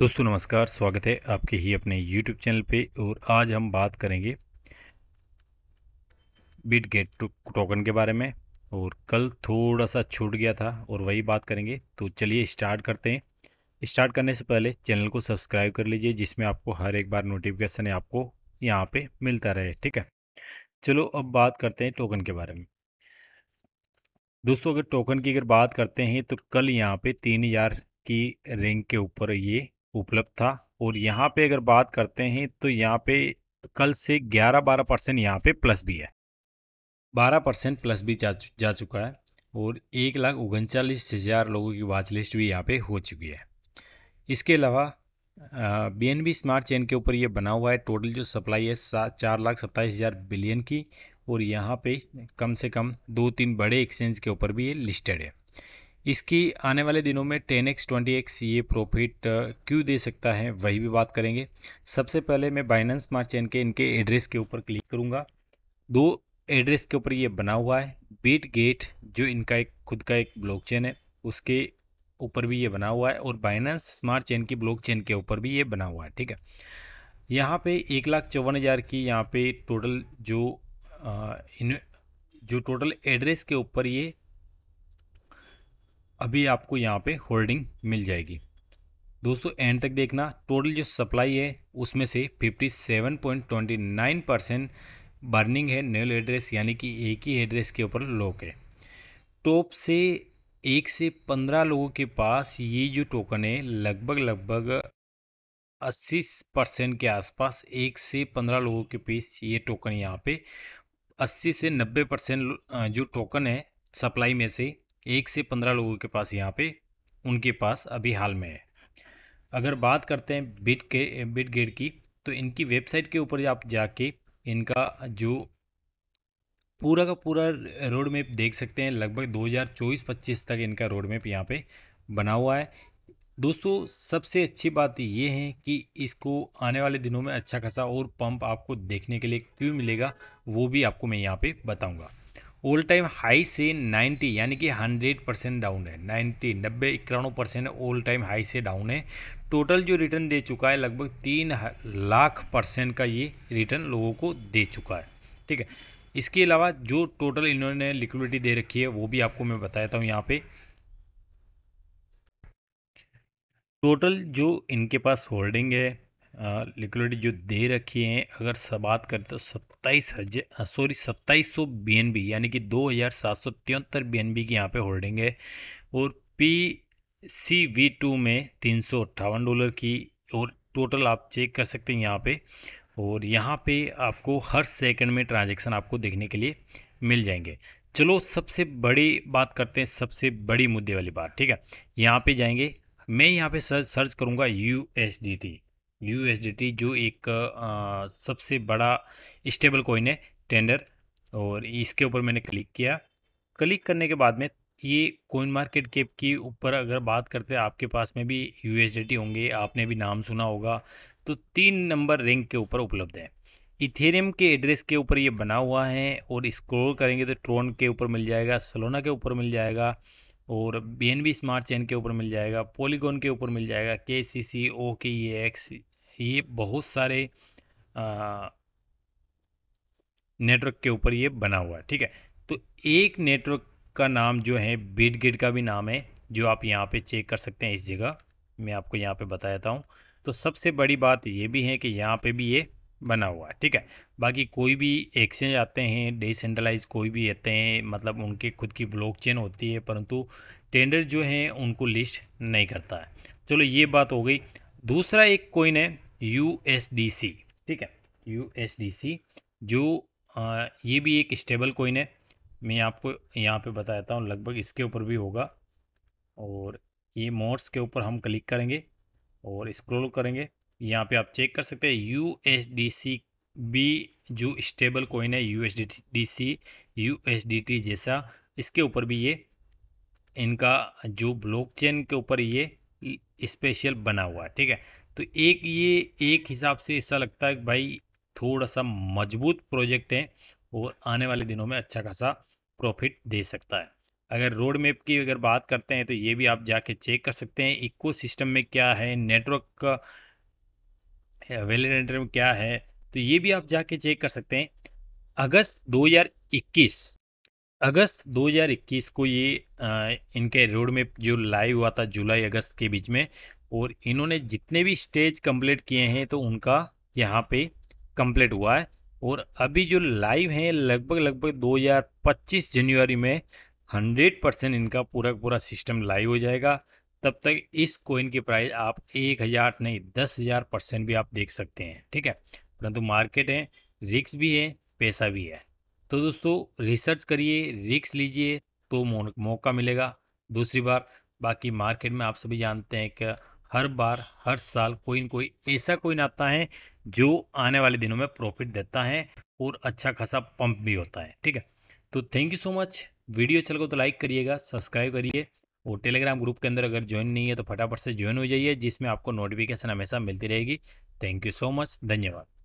दोस्तों नमस्कार स्वागत है आपके ही अपने यूट्यूब चैनल पे और आज हम बात करेंगे बिट गेट टोकन के बारे में और कल थोड़ा सा छूट गया था और वही बात करेंगे तो चलिए स्टार्ट करते हैं स्टार्ट करने से पहले चैनल को सब्सक्राइब कर लीजिए जिसमें आपको हर एक बार नोटिफिकेशन आपको यहाँ पे मिलता रहे ठीक है चलो अब बात करते हैं टोकन के बारे में दोस्तों अगर टोकन की अगर बात करते हैं तो कल यहाँ पे तीन हज़ार की रिंग के ऊपर ये उपलब्ध था और यहाँ पे अगर बात करते हैं तो यहाँ पे कल से 11-12 परसेंट यहाँ पे प्लस भी है 12 परसेंट प्लस भी जा जा चुका है और एक लाख उनचालीस हज़ार लोगों की वाच लिस्ट भी यहाँ पे हो चुकी है इसके अलावा B N B smart chain के ऊपर ये बना हुआ है टोटल जो सप्लाई है सात चार लाख सत्ताईस हज़ार बिलियन की और यहाँ पे कम से कम दो तीन बड़े एक्सचेंज के ऊपर भी ये लिस्टेड है इसकी आने वाले दिनों में टेन एक्स ट्वेंटी एक्स ये प्रॉफिट क्यों दे सकता है वही भी बात करेंगे सबसे पहले मैं बाइनेंस स्मार्ट चेन के इनके एड्रेस के ऊपर क्लिक करूँगा दो एड्रेस के ऊपर ये बना हुआ है बीट गेट जो इनका एक खुद का एक चेन है उसके ऊपर भी ये बना हुआ है और बाइनेंस स्मार्ट चेन की ब्लॉक चेन के ऊपर भी ये बना हुआ है ठीक है यहाँ पे एक लाख चौवन हज़ार की यहाँ पे टोटल जो आ, इन जो टोटल एड्रेस के ऊपर ये अभी आपको यहाँ पे होल्डिंग मिल जाएगी दोस्तों एंड तक देखना टोटल जो सप्लाई है उसमें से 57.29 परसेंट बर्निंग है नेल एड्रेस यानी कि एक ही एड्रेस के ऊपर लॉक है टॉप से एक से पंद्रह लोगों के पास ये जो टोकन है लगभग लगभग अस्सी परसेंट के आसपास एक से पंद्रह लोगों के पीस ये टोकन यहाँ पे अस्सी से नब्बे परसेंट जो टोकन है सप्लाई में से एक से पंद्रह लोगों के पास यहाँ पे उनके पास अभी हाल में है अगर बात करते हैं बिट के बिट गेट की तो इनकी वेबसाइट के ऊपर आप जाके इनका जो पूरा का पूरा रोड मैप देख सकते हैं लगभग 2024-25 तक इनका रोड मैप यहाँ पे बना हुआ है दोस्तों सबसे अच्छी बात ये है कि इसको आने वाले दिनों में अच्छा खासा और पंप आपको देखने के लिए क्यों मिलेगा वो भी आपको मैं यहाँ पे बताऊँगा ऑल टाइम हाई से 90 यानी कि 100 परसेंट डाउन है 90 नब्बे इक्यानवे परसेंट ऑल टाइम हाई से डाउन है टोटल जो रिटर्न दे चुका है लगभग तीन लाख परसेंट का ये रिटर्न लोगों को दे चुका है ठीक है इसके अलावा जो टोटल इन्होंने लिक्विडिटी दे रखी है वो भी आपको मैं बताता हूँ यहाँ पे टोटल जो इनके पास होल्डिंग है लिक्विडिटी जो दे रखी है अगर सब बात करें तो सत्ताईस हजार सॉरी सत्ताईस सौ बी एन बी यानी कि दो हज़ार सात सौ तिहत्तर बी एन बी की यहाँ पे होल्डिंग है और पी सी वी टू में तीन सौ अट्ठावन डॉलर की और टोटल आप चेक कर सकते हैं यहाँ पे और यहाँ पे आपको हर सेकंड में ट्रांजैक्शन आपको देखने के लिए मिल जाएंगे चलो सबसे बड़ी बात करते हैं सबसे बड़ी मुद्दे वाली बात ठीक है यहाँ पे जाएंगे मैं यहाँ पे सर्च सर्च करूँगा U S D T U जो एक आ, सबसे बड़ा स्टेबल कोइन है टेंडर और इसके ऊपर मैंने क्लिक किया क्लिक करने के बाद में ये कोइन मार्केट कैप के ऊपर अगर बात करते हैं आपके पास में भी यू होंगे आपने भी नाम सुना होगा तो तीन नंबर रैंक के ऊपर उपलब्ध है इथेरियम के एड्रेस के ऊपर ये बना हुआ है और स्क्रोल करेंगे तो ट्रोन के ऊपर मिल जाएगा सलोना के ऊपर मिल जाएगा और बी स्मार्ट चेन के ऊपर मिल जाएगा पॉलीगॉन के ऊपर मिल जाएगा के सी सी ओ के ई एक्स ये बहुत सारे नेटवर्क के ऊपर ये बना हुआ है ठीक है तो एक नेटवर्क का नाम जो है बीट गेट का भी नाम है जो आप यहाँ पे चेक कर सकते हैं इस जगह मैं आपको यहाँ पे बता देता हूँ तो सबसे बड़ी बात ये भी है कि यहाँ पे भी ये बना हुआ है ठीक है बाकी कोई भी एक्सचेंज आते हैं डिसेंट्रलाइज कोई भी आते हैं मतलब उनके खुद की ब्लॉक होती है परंतु टेंडर जो हैं उनको लिस्ट नहीं करता है चलो ये बात हो गई दूसरा एक कोइन है यू ठीक है यू जो आ, ये भी एक स्टेबल कोइन है मैं आपको यहाँ पे बताता हूँ लगभग इसके ऊपर भी होगा और ये मोड्स के ऊपर हम क्लिक करेंगे और स्क्रॉल करेंगे यहाँ पे आप चेक कर सकते हैं यू एस डी सी भी जो स्टेबल कोइन है U S D C U S D T जैसा इसके ऊपर भी ये इनका जो ब्लॉकचेन के ऊपर ये स्पेशल बना हुआ है ठीक है तो एक ये एक हिसाब से ऐसा लगता है भाई थोड़ा सा मजबूत प्रोजेक्ट है और आने वाले दिनों में अच्छा खासा प्रॉफिट दे सकता है अगर रोड मैप की अगर बात करते हैं तो ये भी आप जाके चेक कर सकते हैं इको सिस्टम में क्या है नेटवर्क का वेलेटर में क्या है तो ये भी आप जाके चेक कर सकते हैं अगस्त 2021 अगस्त 2021 को ये आ, इनके रोड में जो लाइव हुआ था जुलाई अगस्त के बीच में और इन्होंने जितने भी स्टेज कंप्लीट किए हैं तो उनका यहाँ पे कंप्लीट हुआ है और अभी जो लाइव हैं लगभग लगभग 2025 जनवरी में 100 परसेंट इनका पूरा पूरा सिस्टम लाइव हो जाएगा तब तक इस कोइन की प्राइस आप एक हज़ार नहीं दस हज़ार परसेंट भी आप देख सकते हैं ठीक है परंतु मार्केट है रिक्स भी है पैसा भी है तो दोस्तों रिसर्च करिए रिक्स लीजिए तो मौका मिलेगा दूसरी बार बाकी मार्केट में आप सभी जानते हैं कि हर बार हर साल कोई ना कोई ऐसा कोई ना आता है जो आने वाले दिनों में प्रॉफिट देता है और अच्छा खासा पंप भी होता है ठीक है तो thank you so much video चल अच्छा गए तो लाइक करिएगा सब्सक्राइब करिए और टेलीग्राम ग्रुप के अंदर अगर ज्वाइन नहीं है तो फटाफट से ज्वाइन हो जाइए जिसमें आपको नोटिफिकेशन हमेशा मिलती रहेगी थैंक यू सो मच धन्यवाद